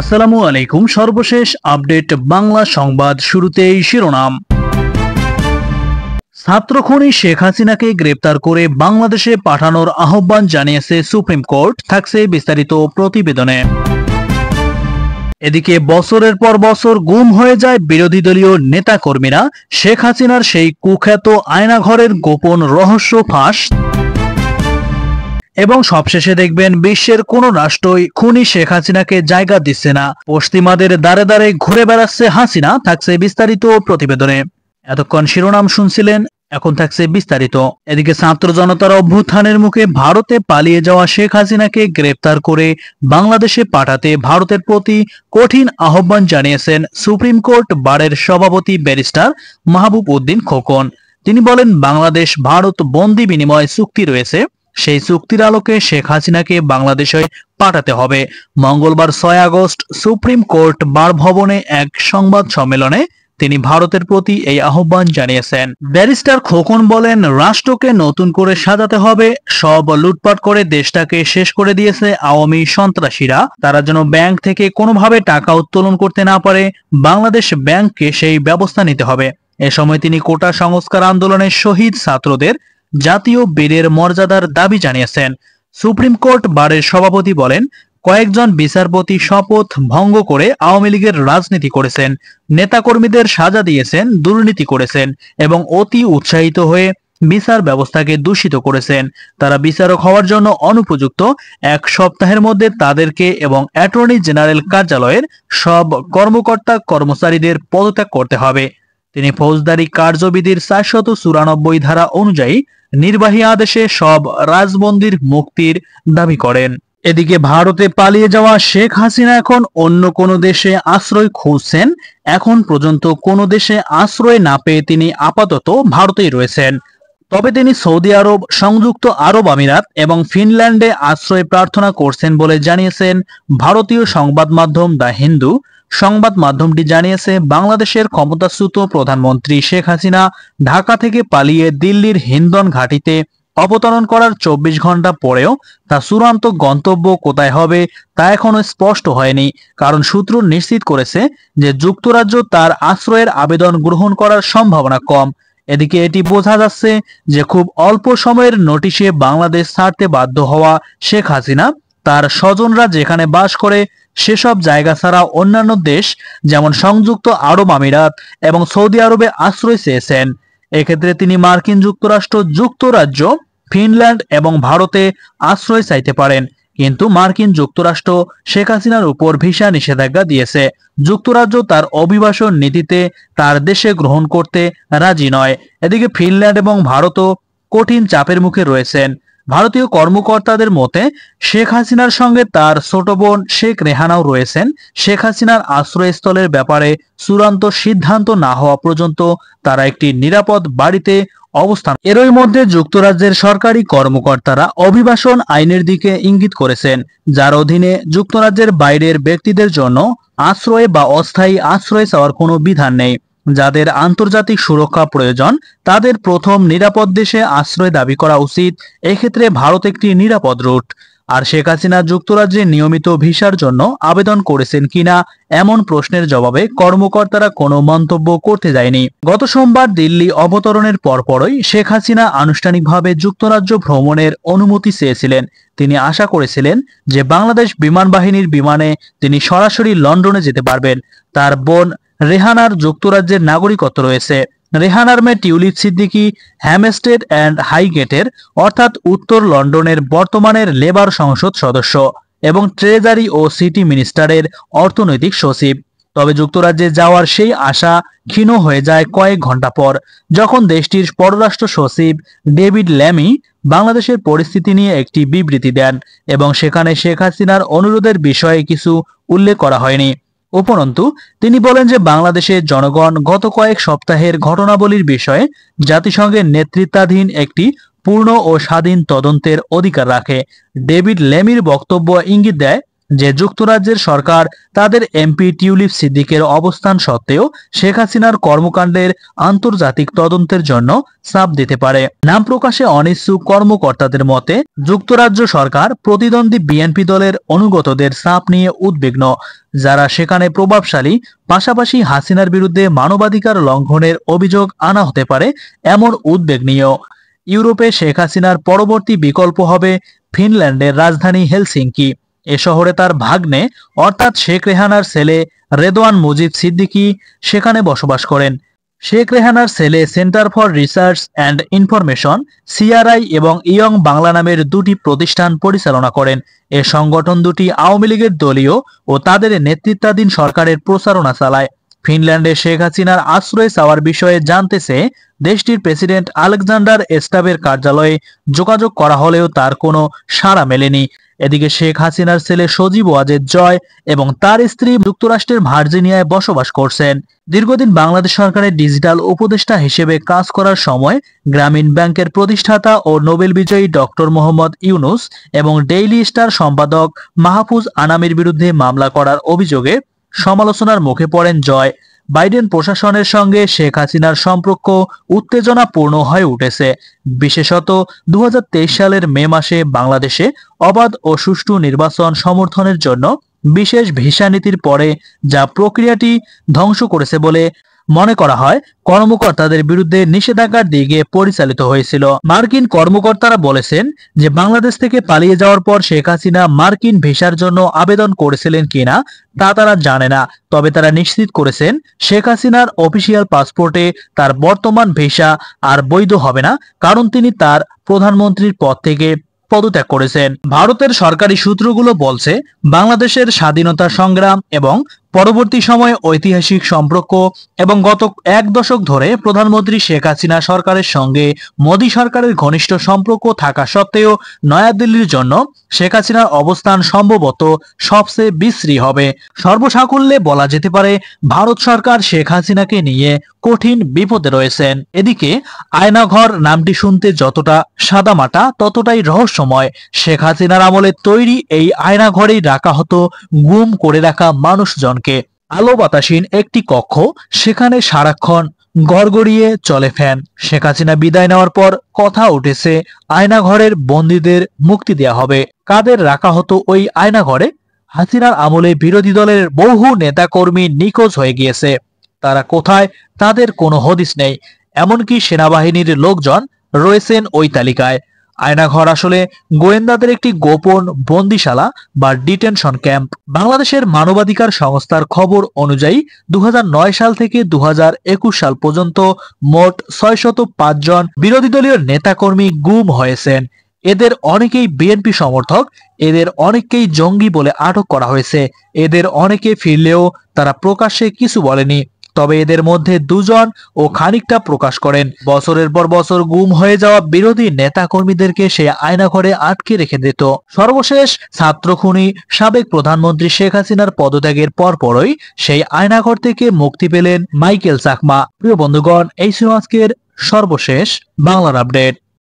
আসসালামু আলাইকুম সর্বশেষ আপডেট বাংলা সংবাদ শুরুতেই শিরোনাম ছাত্র খুনি শেখ হাসিনাকে গ্রেপ্তার করে বাংলাদেশে পাঠানোর আহ্বান জানিয়েছে সুপ্রিম কোর্ট থাকছে বিস্তারিত প্রতিবেদনে এদিকে বছরের পর বছর গুম হয়ে যায় বিরোধী দলীয় নেতাকর্মীরা শেখ হাসিনার সেই কুখ্যাত আয়নাঘরের গোপন রহস্য ফাঁস এবং সবশেষে দেখবেন বিশ্বের কোন রাষ্ট্রই খুনি শেখ হাসিনাকে জায়গা দিচ্ছে না পশ্চিমাদের দ্বারে দ্বারে ঘুরে বেড়াচ্ছে হাসিনা থাকছে বিস্তারিত প্রতিবেদনে এতক্ষণ শিরোনাম শুনছিলেন এখন থাকছে বিস্তারিত এদিকে ছাত্র জনতার অভ্যুত্থানের মুখে ভারতে পালিয়ে যাওয়া শেখ হাসিনাকে গ্রেপ্তার করে বাংলাদেশে পাঠাতে ভারতের প্রতি কঠিন আহ্বান জানিয়েছেন সুপ্রিম কোর্ট বারের সভাপতি ব্যারিস্টার মাহবুব উদ্দিন খোকন তিনি বলেন বাংলাদেশ ভারত বন্দি বিনিময় চুক্তি রয়েছে সেই চুক্তির আলোকে শেখ হাসিনাকে বাংলাদেশে পাঠাতে হবে মঙ্গলবার ছয় আগস্ট সুপ্রিম কোর্ট ভবনে এক সংবাদ সম্মেলনে তিনি ভারতের প্রতি এই আহ্বান জানিয়েছেন ব্যারিস্টার খোকন বলেন রাষ্ট্রকে নতুন করে সাজাতে হবে সব লুটপাট করে দেশটাকে শেষ করে দিয়েছে আওয়ামী সন্ত্রাসীরা তারা যেন ব্যাংক থেকে কোনোভাবে টাকা উত্তোলন করতে না পারে বাংলাদেশ ব্যাংককে সেই ব্যবস্থা নিতে হবে এ সময় তিনি কোটা সংস্কার আন্দোলনের শহীদ ছাত্রদের জাতীয় বীরের মর্যাদার দাবি জানিয়েছেন সুপ্রিম কোর্ট বারের সভাপতি বলেন কয়েকজন বিচারপতি শপথ ভঙ্গ করে আওয়ামী লীগের রাজনীতি করেছেন নেতাকর্মীদের সাজা দিয়েছেন দুর্নীতি করেছেন এবং অতি উৎসাহিত হয়ে বিচার ব্যবস্থাকে দূষিত করেছেন তারা বিচারক হওয়ার জন্য অনুপযুক্ত এক সপ্তাহের মধ্যে তাদেরকে এবং অ্যাটর্নি জেনারেল কার্যালয়ের সব কর্মকর্তা কর্মচারীদের পদত্যাগ করতে হবে তিনি ফৌজদারি কার্যবিধির চারশত চুরানব্বই ধারা অনুযায়ী নির্বাহী আদেশে সব রাজবন্দির মুক্তির দাবি করেন এদিকে ভারতে পালিয়ে যাওয়া শেখ হাসিনা এখন অন্য কোনো দেশে আশ্রয় খুঁজছেন এখন পর্যন্ত কোনো দেশে আশ্রয় না পেয়ে তিনি আপাতত ভারতেই রয়েছেন তবে তিনি সৌদি আরব সংযুক্ত আরব আমিরাত এবং ফিনল্যান্ডে আশ্রয় প্রার্থনা করছেন বলে জানিয়েছেন ভারতীয় সংবাদ মাধ্যম দ্য হিন্দু সংবাদ মাধ্যমটি জানিয়েছে বাংলাদেশের ক্ষমতাচ্যুত প্রধানমন্ত্রী শেখ হাসিনা ঢাকা থেকে পালিয়ে দিল্লির হিন্দন ঘাটিতে অবতরণ করার চব্বিশ ঘন্টা পরেও তা চূড়ান্ত গন্তব্য কোথায় হবে তা এখনো স্পষ্ট হয়নি কারণ সূত্র নিশ্চিত করেছে যে যুক্তরাজ্য তার আশ্রয়ের আবেদন গ্রহণ করার সম্ভাবনা কম এদিকে এটি বোঝা যাচ্ছে যে খুব অল্প সময়ের নোটিশে বাংলাদেশ ছাড়তে বাধ্য হওয়া শেখ হাসিনা তার স্বজনরা যেখানে বাস করে সেসব জায়গা ছাড়া অন্যান্য দেশ যেমন সংযুক্ত আরব আমিরাত এবং সৌদি আরবে আশ্রয় চেয়েছেন এক্ষেত্রে তিনি মার্কিন যুক্তরাষ্ট্র যুক্তরাজ্য ফিনল্যান্ড এবং ভারতে আশ্রয় চাইতে পারেন কিন্তু মার্কিন যুক্তরাষ্ট্র শেখ হাসিনার উপর ভিসা নিষেধাজ্ঞা দিয়েছে যুক্তরাজ্য তার অভিবাসন নীতিতে তার দেশে গ্রহণ করতে রাজি নয় এদিকে ফিনল্যান্ড এবং ভারতও কঠিন চাপের মুখে রয়েছেন ভারতীয় কর্মকর্তাদের মতে শেখ হাসিনার সঙ্গে তার ছোট বোন শেখ রেহানাও রয়েছেন শেখ হাসিনার আশ্রয়স্থলের ব্যাপারে চূড়ান্ত সিদ্ধান্ত না হওয়া পর্যন্ত তারা একটি নিরাপদ বাড়িতে অবস্থান এরই মধ্যে যুক্তরাজ্যের সরকারি কর্মকর্তারা অভিবাসন আইনের দিকে ইঙ্গিত করেছেন যার অধীনে যুক্তরাজ্যের বাইরের ব্যক্তিদের জন্য আশ্রয় বা অস্থায়ী আশ্রয় চাওয়ার কোনো বিধান নেই যাদের আন্তর্জাতিক সুরক্ষা প্রয়োজন তাদের প্রথম নিরাপদ দেশে আশ্রয় দাবি করা উচিত এক্ষেত্রে ভারত একটি নিরাপদ রুট আর শেখ হাসিনা যুক্তরাজ্যে নিয়মিত ভিসার জন্য আবেদন করেছেন কিনা এমন প্রশ্নের জবাবে কর্মকর্তারা কোনো মন্তব্য করতে যায়নি গত সোমবার দিল্লি অবতরণের পরপরই শেখ হাসিনা আনুষ্ঠানিকভাবে যুক্তরাজ্য ভ্রমণের অনুমতি চেয়েছিলেন তিনি আশা করেছিলেন যে বাংলাদেশ বিমান বাহিনীর বিমানে তিনি সরাসরি লন্ডনে যেতে পারবেন তার বোন রেহানার যুক্তরাজ্যের নাগরিকত্ব রয়েছে রেহানার মেয়ে টিউলিপ সিদ্দিকি হ্যামস্টেড অ্যান্ড হাইগেটের অর্থাৎ উত্তর লন্ডনের বর্তমানের লেবার সংসদ সদস্য এবং ট্রেজারি ও সিটি মিনিস্টারের অর্থনৈতিক সচিব তবে যুক্তরাজ্যে যাওয়ার সেই আশা ক্ষীণ হয়ে যায় কয়েক ঘন্টা পর যখন দেশটির পররাষ্ট্র সচিব ডেভিড ল্যামি বাংলাদেশের পরিস্থিতি নিয়ে একটি বিবৃতি দেন এবং সেখানে শেখ হাসিনার অনুরোধের বিষয়ে কিছু উল্লেখ করা হয়নি উপরন্তু তিনি বলেন যে বাংলাদেশের জনগণ গত কয়েক সপ্তাহের ঘটনাবলীর বিষয়ে জাতিসংঘের নেতৃত্বাধীন একটি পূর্ণ ও স্বাধীন তদন্তের অধিকার রাখে ডেভিড লেমির বক্তব্য ইঙ্গিত দেয় যে যুক্তরাজ্যের সরকার তাদের এমপি টিউলিপ সিদ্দিকের অবস্থান সত্ত্বেও শেখ হাসিনার কর্মকাণ্ডের আন্তর্জাতিক তদন্তের জন্য চাপ দিতে পারে নাম প্রকাশে অনিচ্ছুক কর্মকর্তাদের মতে যুক্তরাজ্য সরকার প্রতিদ্বন্দ্বী বিএনপি দলের অনুগতদের চাপ নিয়ে উদ্বিগ্ন যারা সেখানে প্রভাবশালী পাশাপাশি হাসিনার বিরুদ্ধে মানবাধিকার লঙ্ঘনের অভিযোগ আনা হতে পারে এমন উদ্বেগ নিয়েও ইউরোপে শেখ হাসিনার পরবর্তী বিকল্প হবে ফিনল্যান্ডের রাজধানী হেলসিংকি এ শহরে তার ভাগ্নে অর্থাৎ শেখ রেহানার ছেলে রেদওয়ান মুজিব সিদ্দিকী সেখানে বসবাস করেন শেখ রেহানার ছেলে centre for research and information CRI এবং ইয়ং বাংলা নামের দুটি প্রতিষ্ঠান পরিচালনা করেন এ সংগঠন দুটি আওয়ামী লীগের দলীয় ও তাদের নেতৃত্বাধীন সরকারের প্রচারণা চালায় ফিনল্যান্ডে শেখ হাসিনার আশ্রয় চাওয়ার বিষয়ে জানতেছে দেশটির প্রেসিডেন্ট আলেকজান্ডার এস্টাবের কার্যালয়ে যোগাযোগ করা হলেও তার কোনো সাড়া মেলেনি এদিকে শেখ হাসিনার ছেলে সজীব ওয়াজেদ জয় এবং তার স্ত্রী যুক্তরাষ্ট্রের ভার্জিনিয়ায় বসবাস করছেন দীর্ঘদিন বাংলাদেশ সরকারের ডিজিটাল উপদেষ্টা হিসেবে কাজ করার সময় গ্রামীণ ব্যাংকের প্রতিষ্ঠাতা ও নোবেল বিজয়ী ডক্টর মোহাম্মদ ইউনুস এবং ডেইলি স্টার সম্পাদক মাহফুজ আনামির বিরুদ্ধে মামলা করার অভিযোগে সমালোচনার মুখে পড়েন জয় বাইডেন প্রশাসনের সঙ্গে শেখ হাসিনার সম্পর্ক উত্তেজনাপূর্ণ হয়ে উঠেছে বিশেষত দু সালের মে মাসে বাংলাদেশে অবাধ ও সুষ্ঠু নির্বাচন সমর্থনের জন্য বিশেষ ভিসা নীতির পরে যা প্রক্রিয়াটি ধ্বংস করেছে বলে মনে করা হয় কর্মকর্তাদের বিরুদ্ধে নিষেধাজ্ঞার দিকে পরিচালিত হয়েছিল মার্কিন কর্মকর্তারা বলেছেন যে বাংলাদেশ থেকে পালিয়ে যাওয়ার পর শেখ হাসিনা মার্কিন ভিসার জন্য আবেদন করেছিলেন কিনা তা তারা জানে না তবে তারা নিশ্চিত করেছেন শেখ হাসিনার অফিসিয়াল পাসপোর্টে তার বর্তমান ভিসা আর বৈধ হবে না কারণ তিনি তার প্রধানমন্ত্রীর পদ থেকে পদত্যাগ করেছেন ভারতের সরকারি সূত্রগুলো বলছে বাংলাদেশের স্বাধীনতা সংগ্রাম এবং পরবর্তী সময়ে ঐতিহাসিক সম্পর্ক এবং গত এক দশক ধরে প্রধানমন্ত্রী শেখ হাসিনা সরকারের সঙ্গে মোদী সরকারের ঘনিষ্ঠ সম্পর্ক থাকা সত্ত্বেও নয়াদিল্লির জন্য শেখ হাসিনার অবস্থান সম্ভবত সবচেয়ে বিশ্রী হবে সর্বসাকুল্যে বলা যেতে পারে ভারত সরকার শেখ হাসিনাকে নিয়ে কঠিন বিপদে রয়েছেন এদিকে আয়নাঘর নামটি শুনতে যতটা সাদামাটা ততটাই রহস্যময় শেখ হাসিনার আমলে তৈরি এই আয়নাঘরেই রাখা হতো গুম করে রাখা মানুষজন সম্পর্কে আলো বাতাসীন একটি কক্ষ সেখানে সারাক্ষণ গড়গড়িয়ে চলে ফ্যান শেখ হাসিনা বিদায় নেওয়ার পর কথা উঠেছে আয়নাঘরের বন্দীদের মুক্তি দেয়া হবে কাদের রাখা হতো ওই আয়নাঘরে হাসিনার আমলে বিরোধী দলের বহু নেতাকর্মী নিখোঁজ হয়ে গিয়েছে তারা কোথায় তাদের কোনো হদিস নেই এমনকি সেনাবাহিনীর লোকজন রয়েছেন ওই তালিকায় আয়নাঘর আসলে গোয়েন্দাদের একটি গোপন বন্দিশালা বা ডিটেনশন ক্যাম্প বাংলাদেশের মানবাধিকার সংস্থার খবর অনুযায়ী দু সাল থেকে দু সাল পর্যন্ত মোট ছয়শত জন বিরোধী দলীয় নেতাকর্মী গুম হয়েছেন এদের অনেকেই বিএনপি সমর্থক এদের অনেককেই জঙ্গি বলে আটক করা হয়েছে এদের অনেকে ফিরলেও তারা প্রকাশ্যে কিছু বলেনি তবে এদের মধ্যে দুজন ও খানিকটা প্রকাশ করেন বছরের পর বছর গুম হয়ে যাওয়া বিরোধী নেতাকর্মীদেরকে সে আয়নাঘরে আটকে রেখে দিত সর্বশেষ ছাত্র খুনি সাবেক প্রধানমন্ত্রী শেখ হাসিনার পদত্যাগের পরপরই সেই আয়নাঘর থেকে মুক্তি পেলেন মাইকেল চাকমা প্রিয় বন্ধুগণ এই ছিল আজকের সর্বশেষ বাংলার আপডেট